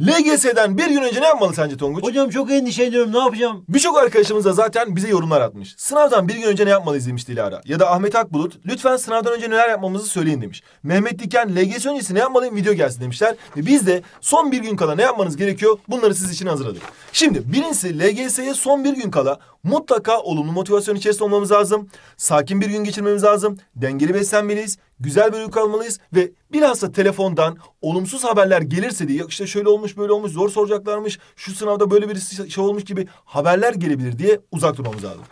LGS'den bir gün önce ne yapmalı sence Tonguç? Hocam çok endişeleniyorum ne yapacağım? Birçok arkadaşımız da zaten bize yorumlar atmış. Sınavdan bir gün önce ne yapmalıyız demiş Dilara. Ya da Ahmet Akbulut lütfen sınavdan önce neler yapmamızı söyleyin demiş. Mehmet Diken LGS öncesi ne yapmalıyım video gelsin demişler. Ve biz de son bir gün kala ne yapmanız gerekiyor bunları siz için hazırladık. Şimdi birincisi LGS'ye son bir gün kala mutlaka olumlu motivasyon içerisinde olmamız lazım. Sakin bir gün geçirmemiz lazım. Dengeli beslenmeliyiz güzel bir uyku almalıyız ve bilhassa telefondan olumsuz haberler gelirse diye işte şöyle olmuş böyle olmuş zor soracaklarmış şu sınavda böyle bir şey olmuş gibi haberler gelebilir diye uzak durmamız lazım.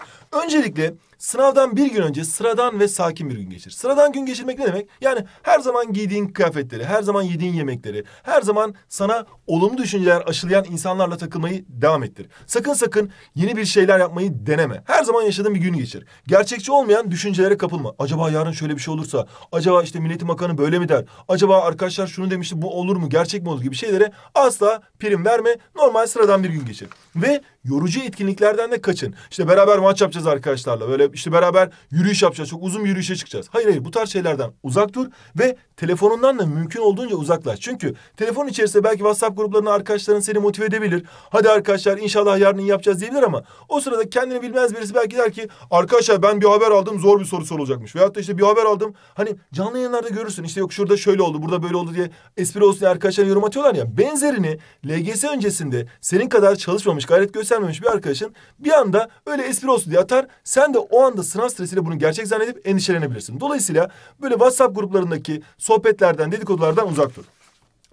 Öncelikle Sınavdan bir gün önce sıradan ve sakin bir gün geçir. Sıradan gün geçirmek ne demek? Yani her zaman giydiğin kıyafetleri, her zaman yediğin yemekleri, her zaman sana olumlu düşünceler aşılayan insanlarla takılmayı devam ettir. Sakın sakın yeni bir şeyler yapmayı deneme. Her zaman yaşadığın bir gün geçir. Gerçekçi olmayan düşüncelere kapılma. Acaba yarın şöyle bir şey olursa, acaba işte milleti makanı böyle mi der, acaba arkadaşlar şunu demişti bu olur mu, gerçek mi olur gibi şeylere asla prim verme. Normal sıradan bir gün geçir. Ve yorucu etkinliklerden de kaçın. İşte beraber maç yapacağız arkadaşlarla. Böyle işte beraber yürüyüş yapacağız. Çok uzun bir yürüyüşe çıkacağız. Hayır hayır bu tarz şeylerden uzak dur ve telefonundan da mümkün olduğunca uzaklaş. Çünkü telefon içerisinde belki WhatsApp gruplarına arkadaşların seni motive edebilir. Hadi arkadaşlar inşallah yarın yapacağız diyebilir ama o sırada kendini bilmez birisi belki der ki arkadaşlar ben bir haber aldım zor bir soru sorulacakmış. Veyahut da işte bir haber aldım hani canlı yayınlarda görürsün işte yok şurada şöyle oldu burada böyle oldu diye espri olsun diye arkadaşlar yorum atıyorlar ya. Benzerini LGS öncesinde senin kadar çalışmamış gayret göstermemiş bir arkadaşın bir anda öyle espri olsun diye atar. Sen de o o anda sınav stresiyle bunu gerçek zannedip endişelenebilirsin. Dolayısıyla böyle WhatsApp gruplarındaki sohbetlerden, dedikodulardan uzak dur.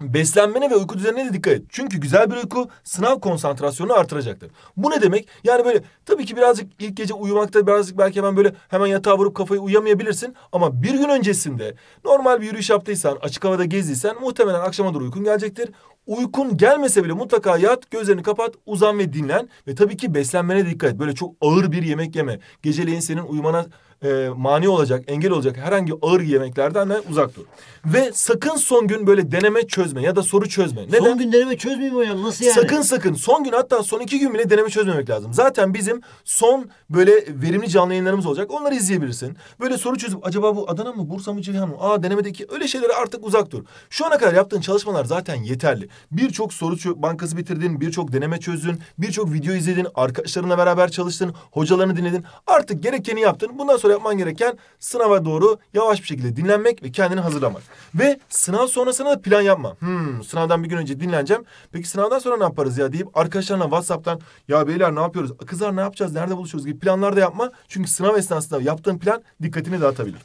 Beslenmene ve uyku düzenine de dikkat et. Çünkü güzel bir uyku sınav konsantrasyonunu artıracaktır. Bu ne demek? Yani böyle tabii ki birazcık ilk gece uyumakta birazcık belki hemen böyle hemen yatağa vurup kafayı uyuyamayabilirsin. Ama bir gün öncesinde normal bir yürüyüş yaptıysan, açık havada gezdiysen muhtemelen akşama doğru uykun gelecektir uykun gelmese bile mutlaka yat, gözlerini kapat, uzan ve dinlen. Ve tabii ki beslenmene dikkat et. Böyle çok ağır bir yemek yeme. Geceleyin senin uyumana e, mani olacak, engel olacak herhangi ağır yemeklerden de uzak dur. Ve sakın son gün böyle deneme çözme ya da soru çözme. Neden? Son gün deneme çözmeyeyim ya? nasıl yani? Sakın sakın son gün hatta son iki gün bile deneme çözmemek lazım. Zaten bizim son böyle verimli canlı yayınlarımız olacak. Onları izleyebilirsin. Böyle soru çözüp acaba bu Adana mı Bursa mı Ceyhan mı? Aa denemedeki öyle şeylere artık uzak dur. Şu ana kadar yaptığın çalışmalar zaten yeterli. Birçok soru bankası bitirdin, birçok deneme çözdün, birçok video izledin, arkadaşlarınla beraber çalıştın, hocalarını dinledin. Artık gerekeni yaptın. Bundan sonra sonra yapman gereken sınava doğru yavaş bir şekilde dinlenmek ve kendini hazırlamak. Ve sınav sonrasına da plan yapma. Hmm, sınavdan bir gün önce dinleneceğim. Peki sınavdan sonra ne yaparız ya deyip arkadaşlarına WhatsApp'tan ya beyler ne yapıyoruz? Kızlar ne yapacağız? Nerede buluşuyoruz gibi planlar da yapma. Çünkü sınav esnasında yaptığın plan dikkatini dağıtabilir.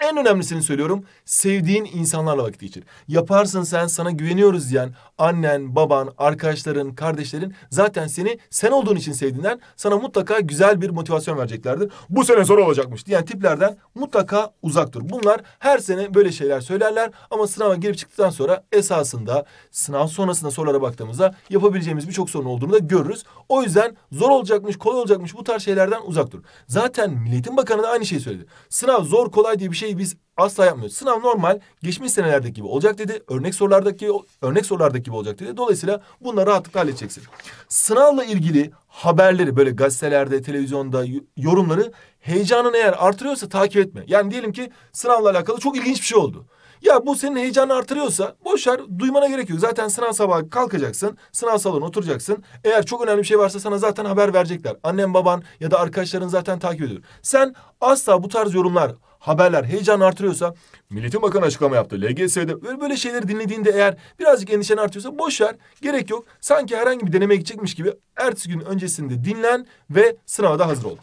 En önemlisini söylüyorum. Sevdiğin insanlarla vakit geçir. Yaparsın sen sana güveniyoruz diyen annen, baban, arkadaşların, kardeşlerin zaten seni sen olduğun için sevdiğinden sana mutlaka güzel bir motivasyon vereceklerdir. Bu sene zor olacakmış diyen tiplerden mutlaka uzak dur. Bunlar her sene böyle şeyler söylerler ama sınava girip çıktıktan sonra esasında sınav sonrasında sorulara baktığımızda yapabileceğimiz birçok sorun olduğunu da görürüz. O yüzden zor olacakmış, kolay olacakmış bu tarz şeylerden uzak dur. Zaten milletin Bakanı da aynı şeyi söyledi. Sınav zor kolay diye bir şey şeyi biz asla yapmıyoruz. Sınav normal geçmiş senelerdeki gibi olacak dedi. Örnek sorulardaki örnek sorulardaki gibi olacak dedi. Dolayısıyla bunları rahatlıkla halledeceksin. Sınavla ilgili haberleri böyle gazetelerde, televizyonda yorumları heyecanını eğer artırıyorsa takip etme. Yani diyelim ki sınavla alakalı çok ilginç bir şey oldu. Ya bu senin heyecanını artırıyorsa boşver duymana gerek yok. Zaten sınav sabahı kalkacaksın. Sınav salonu oturacaksın. Eğer çok önemli bir şey varsa sana zaten haber verecekler. Annen baban ya da arkadaşların zaten takip ediyor. Sen asla bu tarz yorumlar haberler heyecan artırıyorsa Milletin Bakanı açıklama yaptı. LGS'de böyle, böyle şeyleri dinlediğinde eğer birazcık endişen artıyorsa boş Gerek yok. Sanki herhangi bir deneme gidecekmiş gibi ertesi gün önce öncesinde dinlen ve sınavda hazır ol.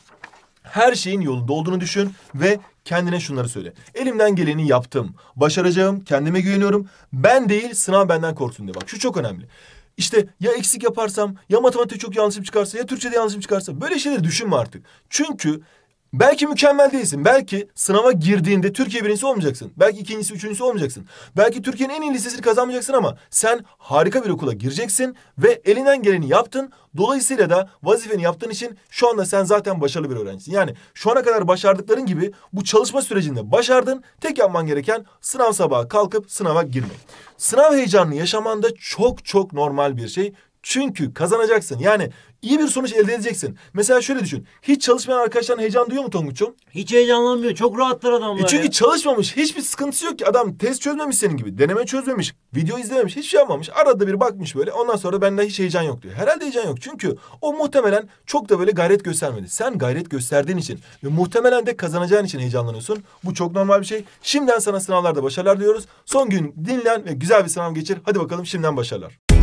Her şeyin yolunda olduğunu düşün ve kendine şunları söyle. Elimden geleni yaptım. Başaracağım, kendime güveniyorum. Ben değil, sınav benden korksun diye. Bak şu çok önemli. İşte ya eksik yaparsam, ya matematik çok yanlışım çıkarsa, ya Türkçe'de yanlışım çıkarsa. Böyle şeyleri düşünme artık. Çünkü Belki mükemmel değilsin. Belki sınava girdiğinde Türkiye birincisi olmayacaksın. Belki ikincisi, üçüncüsü olmayacaksın. Belki Türkiye'nin en iyi lisesini kazanmayacaksın ama sen harika bir okula gireceksin ve elinden geleni yaptın. Dolayısıyla da vazifeni yaptığın için şu anda sen zaten başarılı bir öğrencisin. Yani şu ana kadar başardıkların gibi bu çalışma sürecinde başardın. Tek yapman gereken sınav sabahı kalkıp sınava girmek. Sınav heyecanını yaşaman da çok çok normal bir şey. Çünkü kazanacaksın. Yani iyi bir sonuç elde edeceksin. Mesela şöyle düşün. Hiç çalışmayan arkadaşların heyecan duyuyor mu Tonguç'um? Hiç heyecanlanmıyor. Çok rahatlar adamlar. E çünkü ya. çalışmamış. Hiçbir sıkıntısı yok ki. Adam test çözmemiş senin gibi. Deneme çözmemiş. Video izlememiş. Hiçbir şey yapmamış. Arada bir bakmış böyle. Ondan sonra bende hiç heyecan yok diyor. Herhalde heyecan yok. Çünkü o muhtemelen çok da böyle gayret göstermedi. Sen gayret gösterdiğin için ve muhtemelen de kazanacağın için heyecanlanıyorsun. Bu çok normal bir şey. Şimdiden sana sınavlarda başarılar diyoruz. Son gün dinlen ve güzel bir sınav geçir. Hadi bakalım şimdiden başarılar.